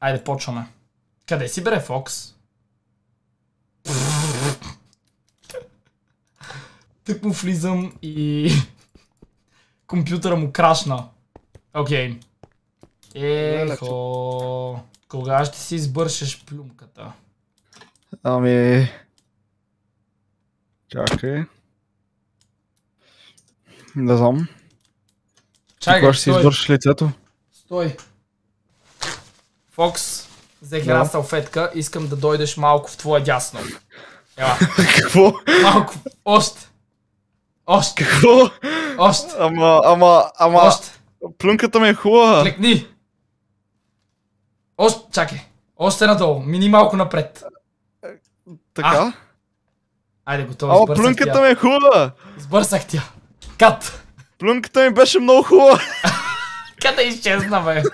Айде, почваме. Къде си бре, Фокс? Тък му влизам и... Компютъра му крашна. Окей. Ехо... Кога ще си избършеш плюмката? Ами... Чакай. Не знам. Чакай, Кога ще си избършиш лицето? Стой. Фокс, взех една салфетка, искам да дойдеш малко в твоя дясно. Ела. Какво? Малко. Още. Още. Какво? Още. Ама, ама, ама. Още. Плюнката ми е хубава. Клекни. Още, чакай. Още надолу. Мини малко напред. Така? А. Айде, готово. Ама плюнката тя. ми е хубава. Сбърсах тя. Кат. Плюнката ми беше много хубава. Ката изчезна, бе.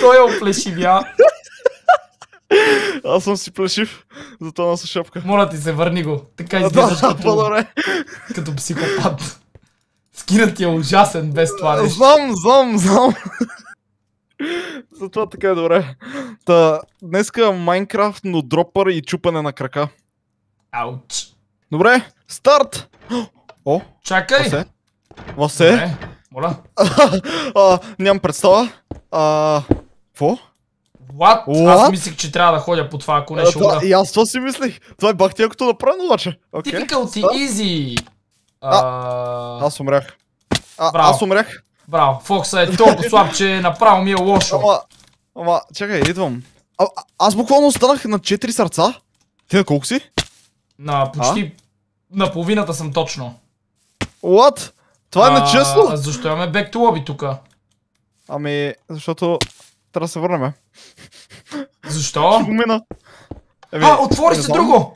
Той е оплешивя. Аз съм си плешив, затова нося шапка. Моля ти се, върни го. Така изглеждаш да, като... като психопат. Скинът ти е ужасен без това нещо. Знам, знам, знам. Затова така е добре. Та, днеска Майнкрафт, но дропър и чупане на крака. Ауч. Добре, старт! О, Чакай! Васе? Васе? Добре, моля. А, а, нямам представа. А, какво? What? What? Аз мислих, че трябва да ходя по това, ако не ще умра. И аз това си мислих. Това е ти ако то направя, обаче. Okay. Difficulty ти easy. А, Аз умрях. А, Браво. Аз умрях. Браво. Фокса е толкова слаб, че е направо ми е лошо. Ама, ама чакай, идвам. А, аз буквално останах на 4 сърца. Ти на колко си? На почти... А? На половината съм точно. What? Това е нечестно. Защо имаме back to lobby тука? Ами, защото трябва да се върнем. Защо? Ще го мина. Ами, а, отвори се друго!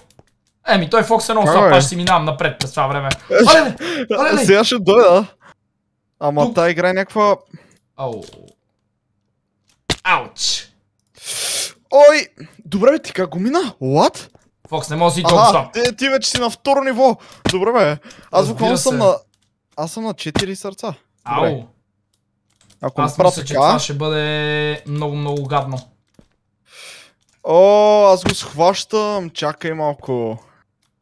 Еми, той Фокс е много слаб, аз е? ще минавам напред през това време. Оле, оле, Сега ще дойда. Ама тази игра е някаква... Ау. Ауч. Ой! Добре, бе, ти как го мина? What? Фокс, не може да си толкова слаб. Ти, ти вече си на второ ниво. Добре, бе. Аз буквално съм на... Аз съм на 4 сърца. Добре. Ау. Ако аз мисля, че това ще бъде много, много гадно. О, аз го схващам. Чакай малко.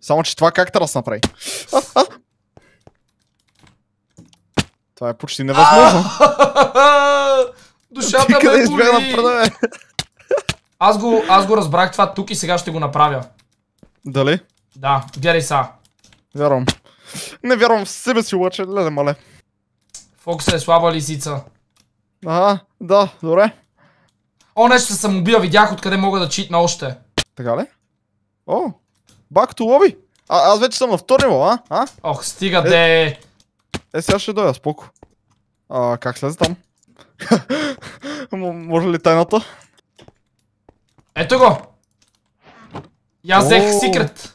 Само, че това как трябва да се направи? Това е почти невъзможно. Душата ме боли. Избега аз го, аз го разбрах това тук и сега ще го направя. Дали? Да, гледай сега. Вярвам. Не вярвам в себе си, обаче, леле мале. Фокс е слаба лисица. Ага, да, добре. О, нещо съм убия, видях откъде мога да читна още. Така ли? О, Бак ту лоби! А, аз вече съм на втори ниво, а? а? Ох, стига, е, де. Е, сега ще дойда, споко. А, как слезе там? Може ли тайната? Ето го! Я взех секрет.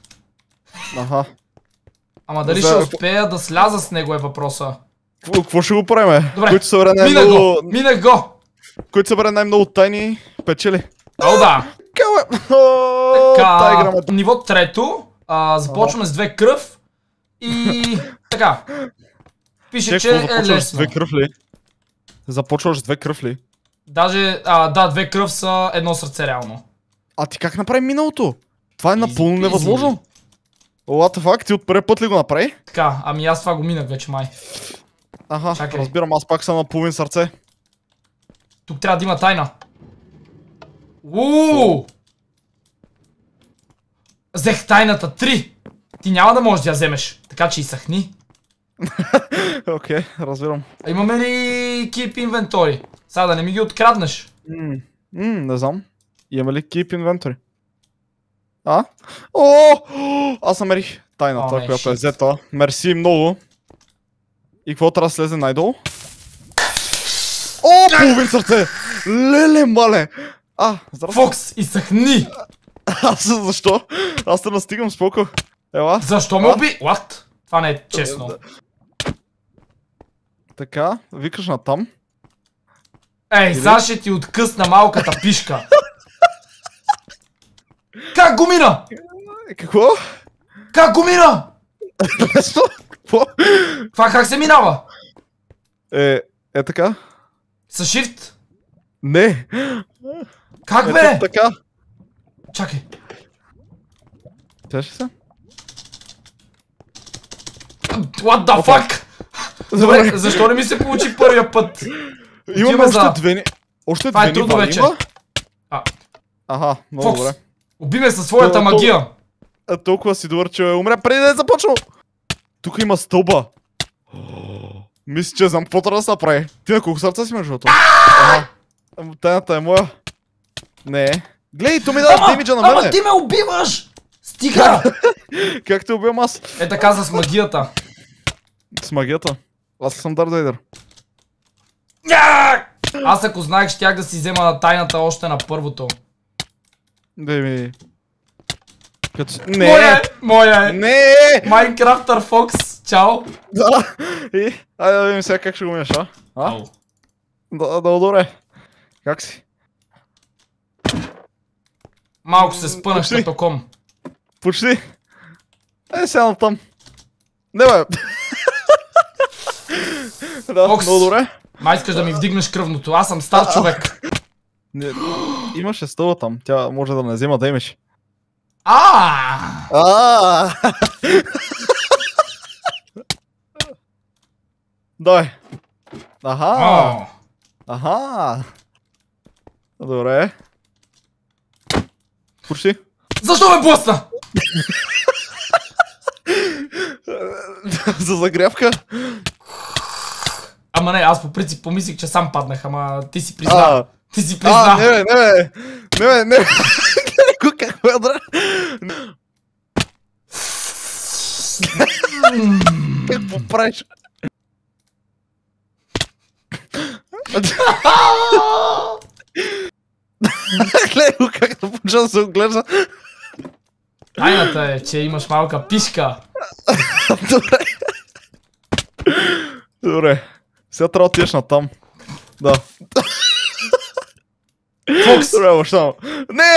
Аха. Ама дали ще успея да сляза с него е въпроса. Какво ще го правим? Добре. Който събере най-много... Минах го! Минах го! Който събере най-много тайни, печели. О, да! Така, ниво трето. А, започваме с две кръв. И така. Пише, че е лесно. Две кръв ли? Започваш две кръв ли? Даже, а, да, две кръв са едно сърце реално. А ти как направи миналото? Това е напълно невъзможно. What the fuck, ти от първи път ли го направи? Така, ами аз това го минах вече май. Аха, Чакай. разбирам, аз пак съм на половин сърце. Тук трябва да има тайна. Уу! Взех тайната, три! Ти няма да можеш да я вземеш, така че и съхни. Окей, okay, разбирам. А имаме ли кип инвентори? Сега да не ми ги откраднеш. Mm. Mm, не знам. Имаме ли кип инвентори. А? О! Аз намерих тайната, oh, която е взета. Мерси много. И какво трябва да слезе най-долу? О, половин сърце! Леле, мале! А, здраво. Фокс, изсъхни! Аз защо? Аз те настигам споко. Ела. Защо ме уби? What? Това не е честно. Така, викаш на там. Ей, сега ще ти откъсна малката пишка. как го мина? Е, какво? Как го мина? Лесно. Какво? Това как се минава? Е, е така. С shift? Не. Как бе? Ето така. Чакай. Чаши се? What the Опа. fuck? Добре, защо не ми се получи първия път? Имаме още за... две... Още Това е две е трудно вече. А. Аха, много Фокс. добре. Уби със своята магия. А толкова си добър, че е умря преди да е започнал. Тук има стълба. Мисля, че знам какво трябва да се прави. Ти на колко сърца си между Тайната е моя. Не. Гледай, то ми дадеш демиджа на мене. Ама ти ме убиваш! Стига! как те убивам аз? Е така с магията. С магията? Аз съм Дарт Вейдер. Аз ако знаех, щях да си взема тайната още на първото. Да ми... Като... Не, моя е, моя е. Не. Майнкрафтър Фокс, чао. Да. И, айде да видим сега как ще го минеш, а? А? Да, да, добре. Как си? Малко се спънах на током. Почти. Е, сега там. Не бе. да, Фокс. много добре. Май искаш да ми вдигнеш кръвното, аз съм стар човек. Не, имаше стъла там, тя може да не взема да имаш. Ah! Ah! Дай. Ага. Аха. Ага. Добре. Пуши. Защо ме бласна? За загрявка. Ама не, аз по принцип помислих, че сам паднах, ама ти си призна. А. Ти си призна. А, не, не, не, не. какво правиш? Гледай го как да почва да се оглежда. Тайната е, че имаш малка пишка. Добре. Добре. Сега трябва да отидеш на там. Да. Фокс! Добре, баща. Не!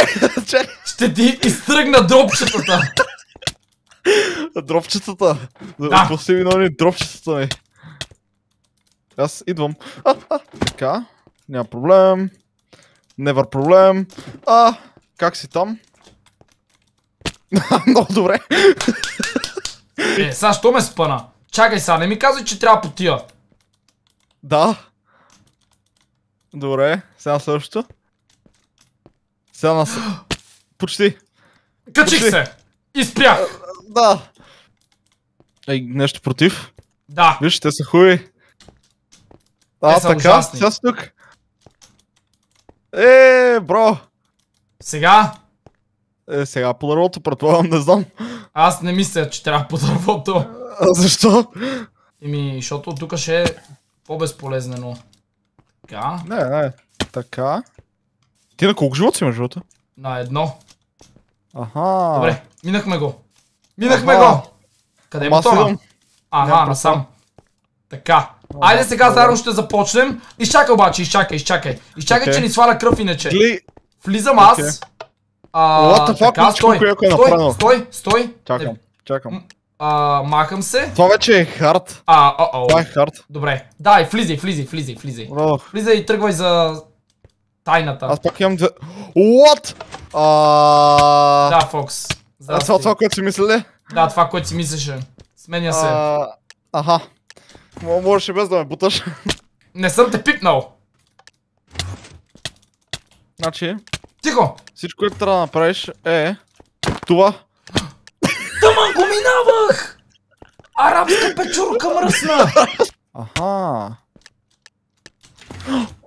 Чакай! Ще ти изтръгна дропчетата! Дропчетата. Да. Какво си виновни дропчетата ми? Аз идвам. А, а, така. Няма проблем. Never проблем. А, как си там? Много добре. е, сега що ме спъна? Чакай сега, не ми казвай, че трябва по тия. Да. Добре, сега също. Сега нас... Почти. Качих Почти. се! И да. Ей, нещо против? Да. Виж, те са хуи. А, те са така, ужасни. сега тук. Е, бро. Сега? Е, сега по дървото, предполагам, не знам. Аз не мисля, че трябва по дървото. А защо? Еми, защото тук ще е по-безполезнено. Така. Не, не. Така. Ти на колко живот си имаш живота? На едно. Аха. Добре, минахме го. Минахме го! Къде е бутона? Ага, насам. Така. Айде сега заедно ще започнем. Изчакай обаче, изчакай, изчакай. Изчакай, че ни сваля кръв иначе. Влизам аз. What the fuck, така, стой, е стой, стой, стой. Чакам, е, чакам. махам се. Това вече е хард. А, о, о. Това е хард. Добре. Дай, влизай, влизай, влизай, влизай. Влизай и тръгвай за тайната. Аз пак имам две... What? Да, Фокс. Това, което си мисля да, това, което си мислеше. Сменя се. А, аха. Можеш и без да ме буташ. Не съм те пипнал. Значи... Тихо! Всичко, което трябва да направиш е... Това. Тъмън го минавах! Арабска печурка мръсна! Аха.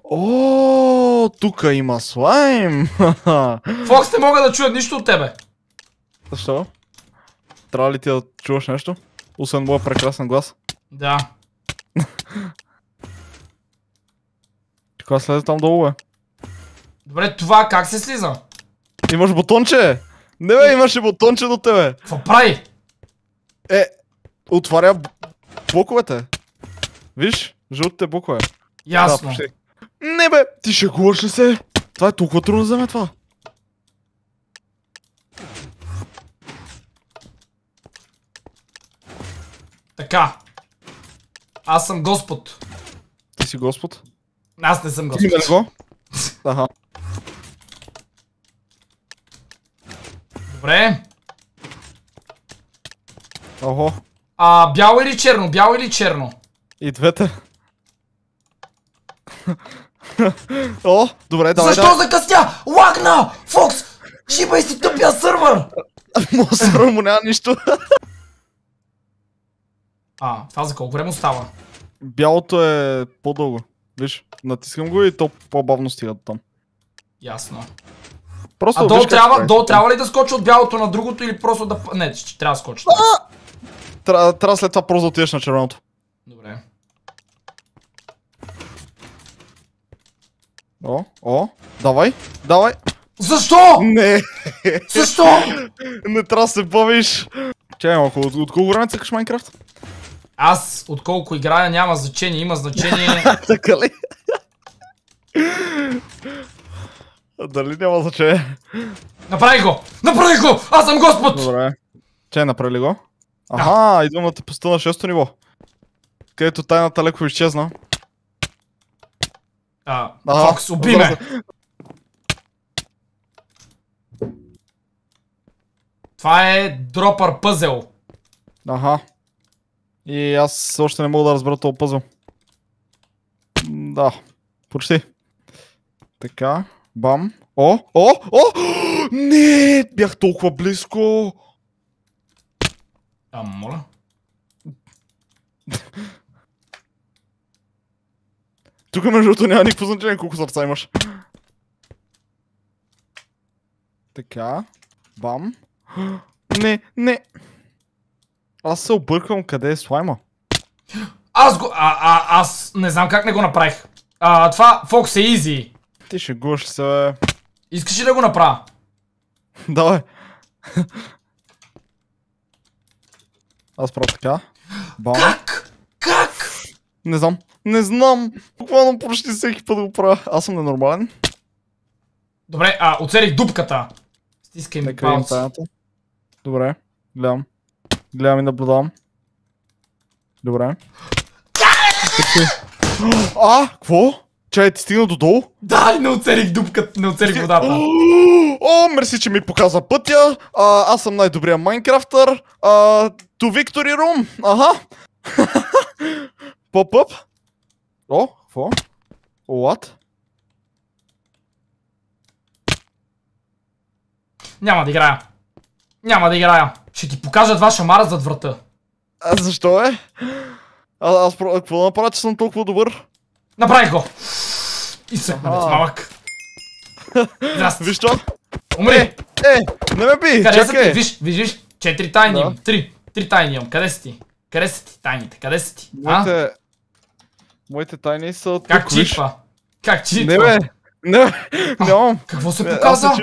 О, тука има слайм! Фокс не мога да чуя нищо от тебе. Защо? Трябва ли ти да чуваш нещо? Освен моя прекрасен глас? Да. Така слезе там долу, бе. Добре, това как се слиза? Имаш бутонче! Не бе, имаше бутонче до тебе! Това прави? Е, отваря блоковете. Виж, жълтите блокове. Ясно. не бе, ти шегуваш ли се? Това е толкова трудно за мен това. Така. Аз съм Господ. Ти си Господ? Аз не съм Господ. Имаме го? Аха. Добре. Охо. А, бяло или черно? Бяло или черно? И двете. О, добре, давай. Защо давай. закъсня? Лагна! Фокс! Шибай си тъпия сървър! Моят сървър му няма нищо. А, това за колко време остава? Бялото е по-дълго. Виж, натискам го и то по-бавно стига до там. Ясно. Просто, а долу трябва, е. долу трябва ли да скочи от бялото на другото или просто да... Не, ще трябва да скочи. Трябва, трябва след това просто да отидеш на червеното. Добре. О, о, давай, давай. Защо? Не. Защо? Не трябва да се бавиш. Чай, малко, от, от колко време цъкаш Майнкрафт? Аз от колко играя няма значение, има значение... така ли? Дали няма значение? Направи го! Направи го! Аз съм господ! Добре. Че, направи го? Аха, идвам да те пуста на 6-то ниво. Където тайната леко изчезна. А, Фокс, уби ме! Това е дропър пъзел. Аха. И аз още не мога да разбера този пъзъл. Да, почти. Така, бам. О, о, о! Не, бях толкова близко. А, моля. Тук между другото няма никакво значение колко сърца имаш. Така. Бам. Не, не. Аз се обърквам къде е слайма. Аз го... А, а, аз не знам как не го направих. А, това Fox е easy. Ти ще гуш се, бе. Искаш ли да го направя? Давай. Аз правя така. Бам. Как? Как? Не знам. Не знам. Буквално почти всеки път го правя. Аз съм ненормален. Добре, а, оцелих дупката. Стискай ми палци. Добре, гледам. Гледам и наблюдавам. Добре. А, какво? Чай, ти стигна додолу? Да, не оцелих дупката, не оцелих водата. О, мерси, че ми показа пътя. А, аз съм най-добрия майнкрафтър. А, to victory room. Аха. Поп-ъп. О, какво? What? Няма да играя. Няма да играя. Ще ти покажа два шамара зад врата. А защо е? А, аз какво направя, че съм толкова добър? Направих го! И се малък. Здрасти. Виж то? Умри! Е, е, не ме би! Къде са ти? Виж, виж, виж. Четири тайни имам. Три. Три тайни имам. Къде си ти? Къде са ти тайните? Къде са ти? Моите... Моите тайни са от Как чипва? Как чипа? Не бе! Не, нямам. Какво се е, показа?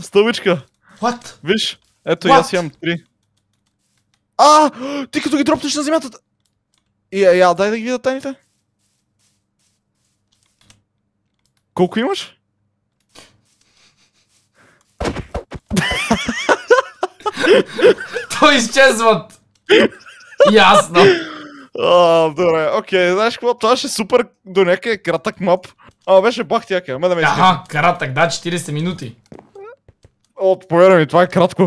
Стъбичка. What? Виж, ето What? и аз имам три. А, ти като ги дропнеш на земята. И, я, дай да ги видя тайните. Колко имаш? Той изчезват! Ясно! А, добре, окей, знаеш какво, това ще е супер до някакъв кратък мап. А, беше бах тяка, ме да ме Аха, кратък, да, 40 минути. От, повярвай ми, това е кратко.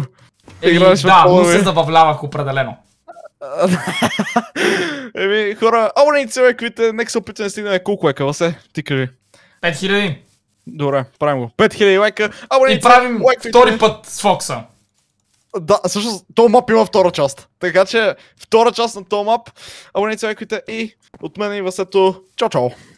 Еми, Играеш да, но се забавлявах определено. Еми, хора, абонирайте се, лайквите, нека се опитаме да стигнем колко е Васе, ти кажи. 5000. Добре, правим го. 5000 лайка, абонирайте се, И правим лайк, втори път с Фокса. Да, всъщност, то мап има втора част. Така че, втора част на то мап, абонирайте се, лайквите и от мен и Васето, чао-чао.